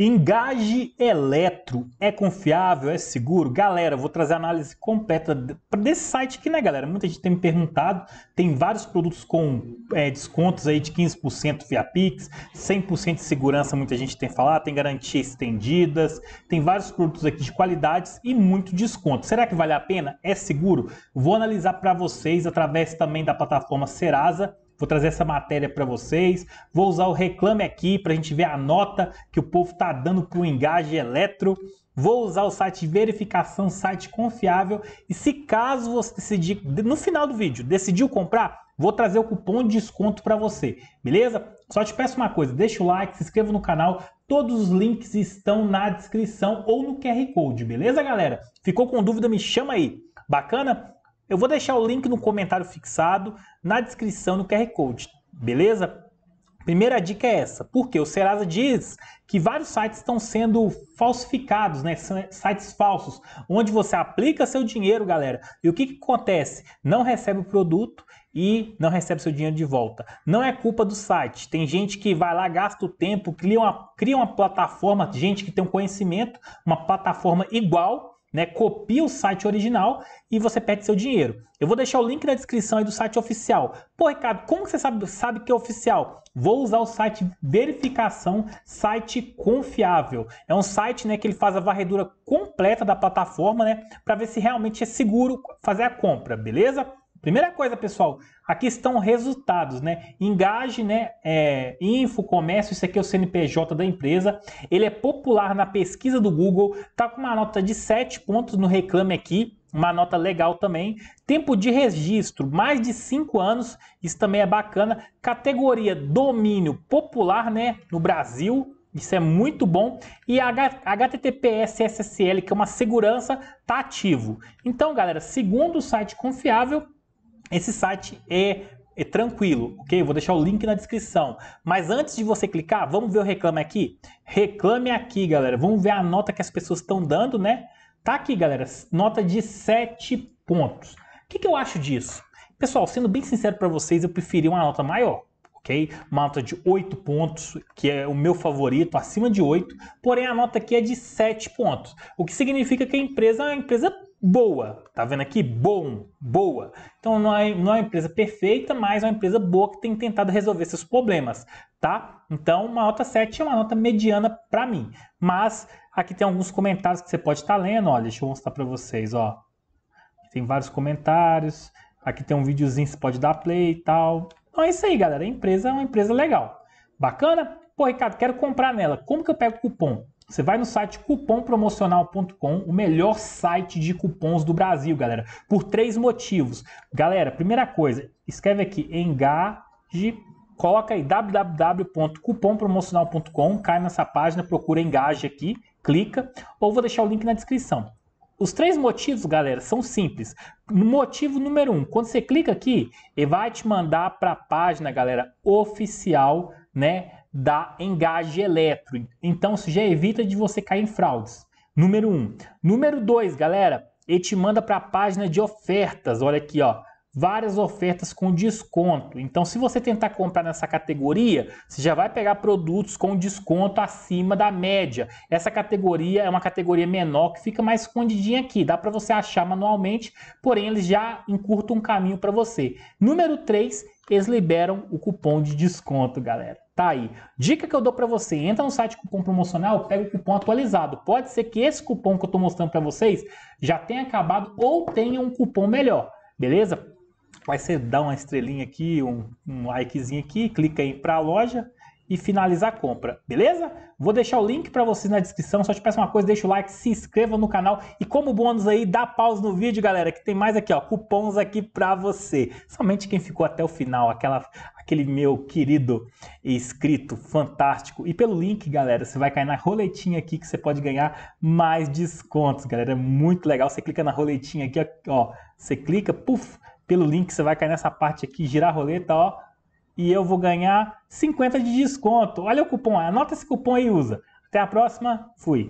Engage Eletro é confiável, é seguro? Galera, vou trazer a análise completa desse site aqui, né, galera? Muita gente tem me perguntado. Tem vários produtos com é, descontos aí de 15% via Pix, 100% de segurança, muita gente tem falado. Tem garantia estendidas, tem vários produtos aqui de qualidades e muito desconto. Será que vale a pena? É seguro? Vou analisar para vocês através também da plataforma Serasa Vou trazer essa matéria para vocês. Vou usar o Reclame Aqui para a gente ver a nota que o povo tá dando para o Engage Eletro. Vou usar o site verificação, site confiável. E se caso você decidir, no final do vídeo, decidiu comprar, vou trazer o cupom de desconto para você, beleza? Só te peço uma coisa, deixa o like, se inscreva no canal, todos os links estão na descrição ou no QR Code, beleza, galera? Ficou com dúvida, me chama aí. Bacana? Eu vou deixar o link no comentário fixado, na descrição no QR Code, beleza? Primeira dica é essa, porque o Serasa diz que vários sites estão sendo falsificados, né? Sites falsos, onde você aplica seu dinheiro, galera. E o que, que acontece? Não recebe o produto e não recebe seu dinheiro de volta. Não é culpa do site. Tem gente que vai lá, gasta o tempo, cria uma, cria uma plataforma, gente que tem um conhecimento, uma plataforma igual né? Copia o site original e você perde seu dinheiro. Eu vou deixar o link na descrição aí do site oficial. Pô, Ricardo, como você sabe, sabe que é oficial? Vou usar o site verificação, site confiável. É um site né, que ele faz a varredura completa da plataforma, né? Para ver se realmente é seguro fazer a compra, beleza? Primeira coisa, pessoal, aqui estão resultados, né? Engaje, né? É, info, comércio, isso aqui é o CNPJ da empresa. Ele é popular na pesquisa do Google, tá com uma nota de 7 pontos no Reclame Aqui, uma nota legal também. Tempo de registro, mais de 5 anos, isso também é bacana. Categoria domínio popular, né? No Brasil, isso é muito bom. E a HTTPS SSL, que é uma segurança, tá ativo. Então, galera, segundo o site confiável, esse site é, é tranquilo, ok? vou deixar o link na descrição. Mas antes de você clicar, vamos ver o reclame aqui? Reclame aqui, galera. Vamos ver a nota que as pessoas estão dando, né? Tá aqui, galera, nota de 7 pontos. O que, que eu acho disso? Pessoal, sendo bem sincero para vocês, eu preferi uma nota maior ok? Uma nota de 8 pontos, que é o meu favorito, acima de 8, porém a nota aqui é de 7 pontos, o que significa que a empresa é uma empresa boa, tá vendo aqui? Bom, boa. Então não é, não é uma empresa perfeita, mas é uma empresa boa que tem tentado resolver seus problemas, tá? Então uma nota 7 é uma nota mediana para mim, mas aqui tem alguns comentários que você pode estar tá lendo, Olha, deixa eu mostrar para vocês, ó. Tem vários comentários, aqui tem um videozinho que você pode dar play e tal. Então é isso aí, galera. A empresa é uma empresa legal. Bacana? Pô, Ricardo, quero comprar nela. Como que eu pego cupom? Você vai no site cupompromocional.com, o melhor site de cupons do Brasil, galera. Por três motivos. Galera, primeira coisa, escreve aqui engage, coloca aí www.cupompromocional.com, cai nessa página, procura engage aqui, clica, ou vou deixar o link na descrição. Os três motivos, galera, são simples. Motivo número um, quando você clica aqui, ele vai te mandar para a página, galera, oficial, né, da Engage Eletro. Então, isso já evita de você cair em fraudes. Número um. Número dois, galera, ele te manda para a página de ofertas. Olha aqui, ó várias ofertas com desconto. Então, se você tentar comprar nessa categoria, você já vai pegar produtos com desconto acima da média. Essa categoria é uma categoria menor que fica mais escondidinha aqui, dá para você achar manualmente, porém eles já encurtam um caminho para você. Número 3, eles liberam o cupom de desconto, galera. Tá aí. Dica que eu dou para você, entra no site cupom promocional, pega o cupom atualizado. Pode ser que esse cupom que eu estou mostrando para vocês já tenha acabado ou tenha um cupom melhor, beleza? vai ser dar uma estrelinha aqui, um, um likezinho aqui, clica em para a loja e finalizar a compra, beleza? Vou deixar o link para vocês na descrição, só te peço uma coisa, deixa o like, se inscreva no canal e como bônus aí, dá pausa no vídeo, galera, que tem mais aqui, ó, cupons aqui para você. Somente quem ficou até o final, aquela, aquele meu querido inscrito fantástico. E pelo link, galera, você vai cair na roletinha aqui que você pode ganhar mais descontos, galera, é muito legal. Você clica na roletinha aqui, ó, você clica, puf, pelo link você vai cair nessa parte aqui, girar a roleta, ó, e eu vou ganhar 50 de desconto. Olha o cupom, anota esse cupom aí e usa. Até a próxima, fui!